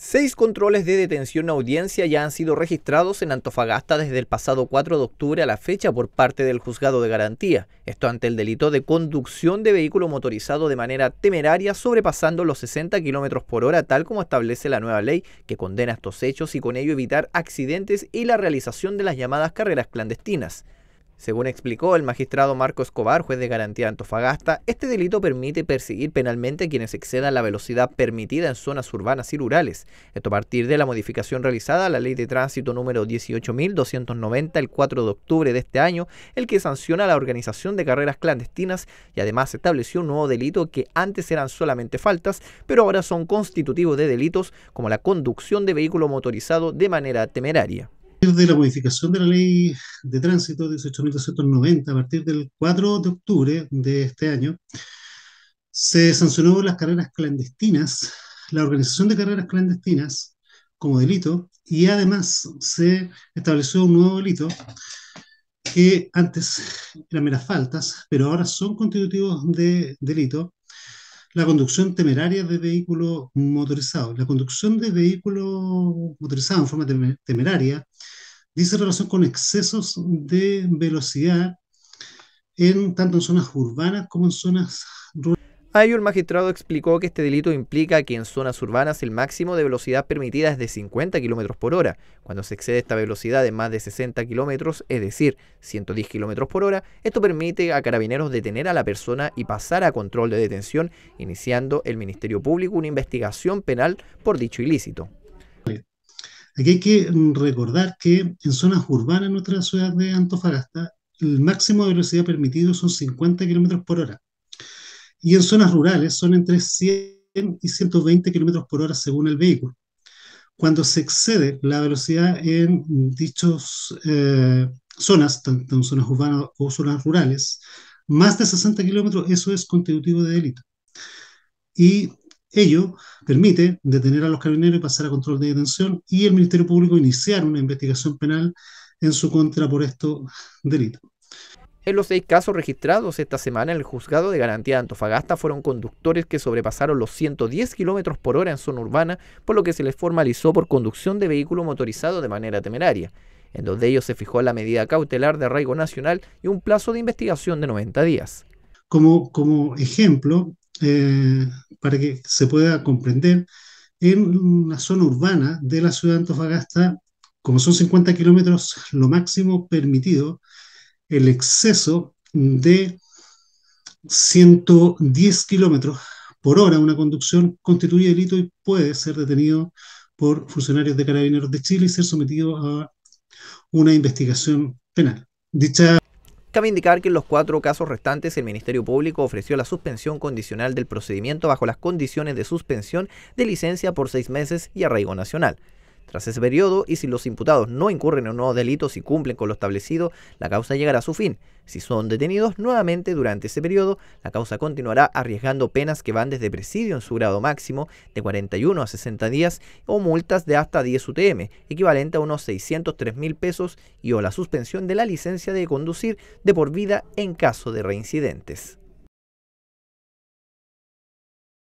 Seis controles de detención a audiencia ya han sido registrados en Antofagasta desde el pasado 4 de octubre a la fecha por parte del juzgado de garantía, esto ante el delito de conducción de vehículo motorizado de manera temeraria sobrepasando los 60 km por hora tal como establece la nueva ley que condena estos hechos y con ello evitar accidentes y la realización de las llamadas carreras clandestinas. Según explicó el magistrado Marco Escobar, juez de garantía de Antofagasta, este delito permite perseguir penalmente a quienes excedan la velocidad permitida en zonas urbanas y rurales. Esto a partir de la modificación realizada a la Ley de Tránsito número 18.290 el 4 de octubre de este año, el que sanciona la organización de carreras clandestinas y además estableció un nuevo delito que antes eran solamente faltas, pero ahora son constitutivos de delitos como la conducción de vehículo motorizado de manera temeraria de la modificación de la ley de tránsito 18.290, a partir del 4 de octubre de este año, se sancionó las carreras clandestinas, la organización de carreras clandestinas como delito y además se estableció un nuevo delito que antes eran meras faltas, pero ahora son constitutivos de delito, la conducción temeraria de vehículo motorizado. La conducción de vehículo motorizado en forma temeraria dice relación con excesos de velocidad en, tanto en zonas urbanas como en zonas rurales. Ahí un el magistrado explicó que este delito implica que en zonas urbanas el máximo de velocidad permitida es de 50 km por hora. Cuando se excede esta velocidad de más de 60 km, es decir, 110 km por hora, esto permite a carabineros detener a la persona y pasar a control de detención, iniciando el Ministerio Público una investigación penal por dicho ilícito. Aquí hay que recordar que en zonas urbanas en nuestra ciudad de Antofagasta, el máximo de velocidad permitido son 50 kilómetros por hora. Y en zonas rurales son entre 100 y 120 kilómetros por hora según el vehículo. Cuando se excede la velocidad en dichas eh, zonas, tanto en zonas urbanas o zonas rurales, más de 60 kilómetros, eso es constitutivo de delito. Y Ello permite detener a los carabineros y pasar a control de detención y el Ministerio Público iniciar una investigación penal en su contra por estos delitos. En los seis casos registrados esta semana en el juzgado de garantía de Antofagasta fueron conductores que sobrepasaron los 110 kilómetros por hora en zona urbana, por lo que se les formalizó por conducción de vehículo motorizado de manera temeraria. En dos de ellos se fijó la medida cautelar de arraigo nacional y un plazo de investigación de 90 días. Como, como ejemplo, eh, para que se pueda comprender, en la zona urbana de la ciudad de Antofagasta, como son 50 kilómetros, lo máximo permitido, el exceso de 110 kilómetros por hora una conducción constituye delito y puede ser detenido por funcionarios de Carabineros de Chile y ser sometido a una investigación penal. Dicha Cabe indicar que en los cuatro casos restantes el Ministerio Público ofreció la suspensión condicional del procedimiento bajo las condiciones de suspensión de licencia por seis meses y arraigo nacional. Tras ese periodo, y si los imputados no incurren en nuevos delitos y cumplen con lo establecido, la causa llegará a su fin. Si son detenidos nuevamente durante ese periodo, la causa continuará arriesgando penas que van desde presidio en su grado máximo de 41 a 60 días o multas de hasta 10 UTM, equivalente a unos 603 mil pesos y o la suspensión de la licencia de conducir de por vida en caso de reincidentes.